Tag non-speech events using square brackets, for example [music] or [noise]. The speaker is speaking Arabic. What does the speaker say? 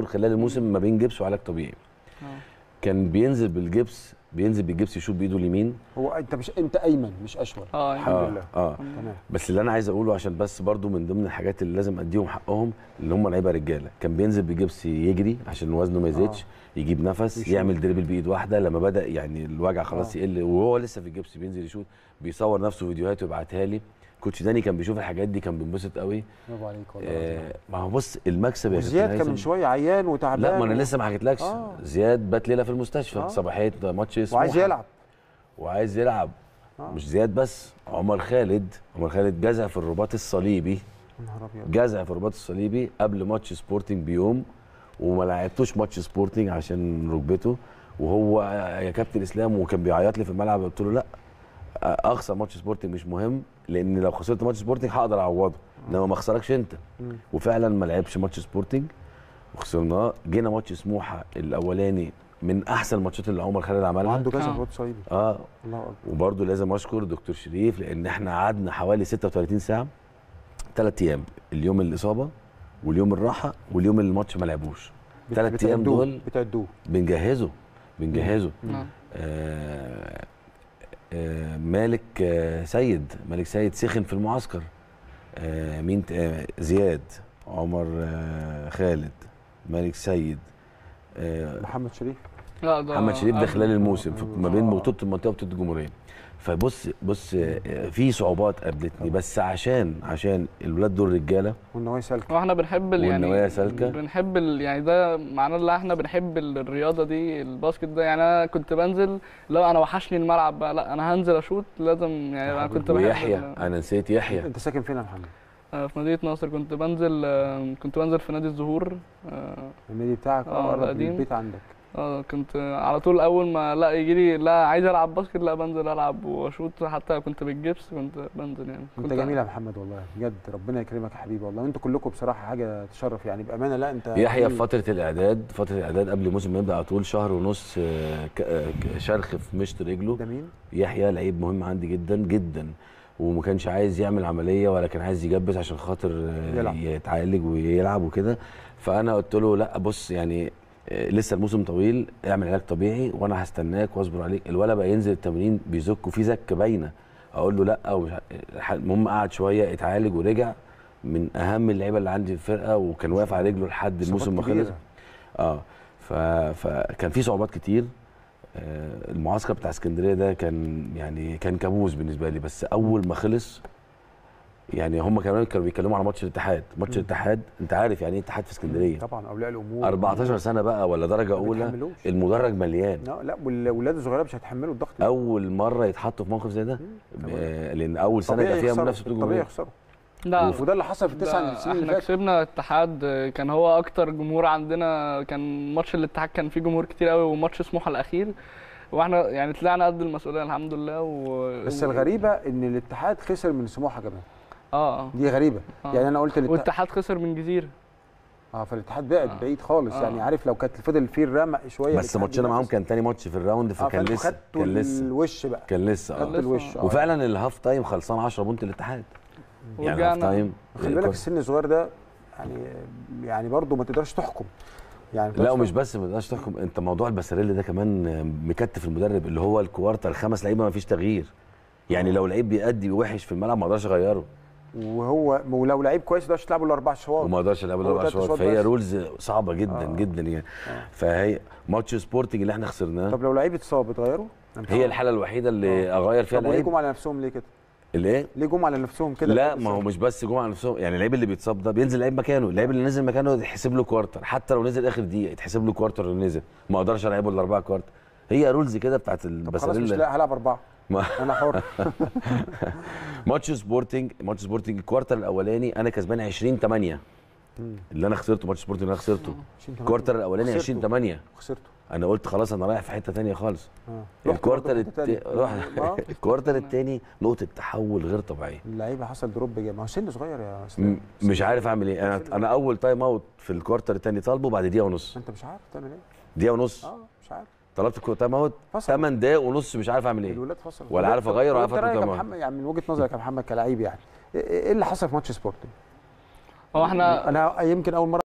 خلال الموسم ما بين جبس وعلاج طبيعي أوه. كان بينزل بالجبس بينزل بالجبس يشوط بايده اليمين هو انت مش انت ايمن مش اشول اه, آه، الحمد آه لله اه تمام بس اللي انا عايز اقوله عشان بس برضو من ضمن الحاجات اللي لازم اديهم حقهم اللي هم لعيبه رجاله كان بينزل بالجبس يجري عشان وزنه ما يزيدش آه. يجيب نفس يعمل دريبل بايد واحده لما بدا يعني الوجع خلاص آه. يقل وهو لسه في الجبس بينزل يشوط بيصور نفسه فيديوهات ويبعتها لي كوتش داني كان بيشوف الحاجات دي كان بينبسط قوي برافو عليك والله آه، ما هو بص المكسب يا زياد كان من شويه عيان وتعبان لا ما انا لسه ما حكيتلكش آه. زياد بات ليله في المستشفى آه. صباحيه ماتش اسمه وعايز يلعب وعايز يلعب آه. مش زياد بس عمر خالد عمر خالد جزع في الرباط الصليبي جزع في الرباط الصليبي قبل ماتش سبورتنج بيوم وما لعبتوش ماتش سبورتنج عشان ركبته وهو يا كابتن اسلام وكان بيعيط لي في الملعب قلت له لا اخسر ماتش سبورتنج مش مهم لان لو خسرت ماتش سبورتنج هقدر اعوضه انما ما اخسركش انت وفعلا ما لعبش ماتش سبورتنج وخسرناه جينا ماتش سموحه الاولاني من احسن الماتشات اللي عمر خالد عملها وعنده كذا خبط آه. صعيدي اه الله وبرده لازم اشكر دكتور شريف لان احنا قعدنا حوالي 36 ساعه ثلاث ايام اليوم الاصابه واليوم الراحه واليوم اللي الماتش ما لعبوش ثلاث ايام دول بتعدوه بنجهزه بنجهزه آه آه، مالك آه، سيد مالك سيد سخن في المعسكر آه، مين زياد عمر خالد مالك سيد محمد شريف محمد شريف ده خلال الموسم ما بين بطوله المنطقه وبطوله الجمهوريه فبص بص في صعوبات قابلتني آه. بس عشان عشان الولاد دول رجاله والنوايا سالكه واحنا بنحب يعني والنوايا سالكه بنحب يعني ده معناه ان احنا بنحب الرياضه دي الباسكت ده يعني انا كنت بنزل لا انا وحشني الملعب بقى لا انا هنزل اشوط لازم يعني انا كنت بحب ويحيى انا نسيت يحيى انت ساكن فين يا محمد؟ آه، في مدينه نصر كنت بنزل كنت بنزل في نادي الزهور آه، النادي بتاعك اه القديم البيت عندك اه كنت على طول اول ما لا يجي لي لا عايز العب باسكت لا بنزل العب واشوط حتى كنت بالجبس كنت بنزل يعني كنت انت جميل يا محمد والله بجد ربنا يكرمك يا حبيبي والله انتوا كلكم بصراحه حاجه تشرف يعني بامانه لا انت يحيى في فتره الاعداد فتره الاعداد قبل الموسم ما يبدا على طول شهر ونص آه، آه، شرخ في مشط رجله ده مين؟ يحيى لعيب مهم عندي جدا جدا وما كانش عايز يعمل عمليه ولا كان عايز يجبس عشان خاطر آه، يلعب. يتعالج ويلعب وكده فانا قلت له لا بص يعني آه، لسه الموسم طويل اعمل علاج طبيعي وانا هستناك واصبر عليك الولد بقى ينزل التمرين بيزك وفي زك باينه اقول له لا المهم قعد شويه اتعالج ورجع من اهم اللعيبه اللي عندي في الفرقه وكان واقف على رجله لحد الموسم ما خلص اه ف... فكان في صعوبات كتير آه، المعسكر بتاع اسكندريه ده كان يعني كان كابوس بالنسبه لي بس اول ما خلص يعني هم كمان كانوا بيتكلموا على ماتش الاتحاد ماتش الاتحاد انت عارف يعني ايه اتحاد في اسكندريه طبعا اولياء الامور 14 سنه بقى ولا درجه اولى المدرج مليان لا لا والولاد الصغيره مش هتحملوا الضغط اول مره يتحطوا في موقف زي ده لان اول سنه كان فيها منافسه طبيعي يخسروا لا وده اللي حصل في التسع سنين اللي فاتت كسبنا الاتحاد كان هو اكتر جمهور عندنا كان ماتش الاتحاد كان فيه جمهور كتير قوي وماتش سموحه الاخير واحنا يعني طلعنا قد المسؤوليه الحمد لله و... بس الغريبه ان الاتحاد خسر من سموحه كمان آه. اه دي غريبه آه. يعني انا قلت للت... والاتحاد خسر من جزيره اه فالاتحاد بعد آه. بعيد خالص يعني آه. يعني عارف لو كانت فضل فيه الرمق شويه بس ماتشنا معاهم كان تاني ماتش في الراوند آه، فكان كان لسه كان لسه الوش بقى كان لسه اه الوش آه. وفعلا الهاف تايم خلصان 10 بونت الاتحاد يعني الهاف تايم خلي بالك السن الصغير ده يعني يعني برضه ما تقدرش تحكم يعني لا ومش بس ما تقدرش تحكم انت موضوع الباساريل ده كمان مكتف المدرب اللي هو الكوارتر خمس لعيبه ما فيش تغيير يعني آه. لو لعيب بيأدي وحش في الملعب ما اقدرش اغيره وهو ولو لعيب كويس ما تلعبه الاربع شواط وما اقدرش العبه الاربع شواط فهي رولز صعبه جدا آه. جدا يعني آه. فهي ماتش سبورتنج اللي احنا خسرناه طب لو لعيب اتصاب بتغيره؟ هي الحاله الوحيده اللي آه. اغير فيها لعيب ليه على نفسهم ليه كده؟ الايه؟ ليه جم على نفسهم كده؟ لا ما هو مش بس جم على نفسهم يعني اللعيب اللي بيتصاب ده بينزل لعيب مكانه، اللعيب اللي نزل مكانه يتحسب له كوارتر، حتى لو نزل اخر دقيقه يتحسب له كوارتر اللي نزل، ما اقدرش العبه الاربع كوارتر، هي رولز كده بتاعت البسالين خلاص مش لا هلعب اربعه انا حر [laughs] ماتش سبورتنج ماتش سبورتنج الكوارتر الاولاني انا كسبان 20 8 اللي انا خسرته ماتش سبورتنج اللي انا خسرته الكوارتر الاولاني 20 8 خسرته انا قلت خلاص انا رايح في حته ثانيه خالص آه. الكوارتر الت... آه. [laughs] الكوارتر الثاني نقطه تحول غير طبيعيه اللعيبه حصل دروب جامد ما هو سن صغير يا استاذ مش عارف اعمل ايه انا انا اول تايم اوت في الكوارتر الثاني طالبه بعد دقيقه ونص انت مش عارف تعمل ايه دقيقه ونص اه مش عارف طلبت الكلوتاماوت طيب 8 دقايق ونص مش عارف اعمل ايه الولاد فصل ولا عارف اغير ولا عارف الكلوتاماوت يعني من وجهه نظرك يا محمد كلاعب يعني إيه-, ايه اللي حصل في ماتش سبورتنج؟ هو احنا انا يمكن اول مره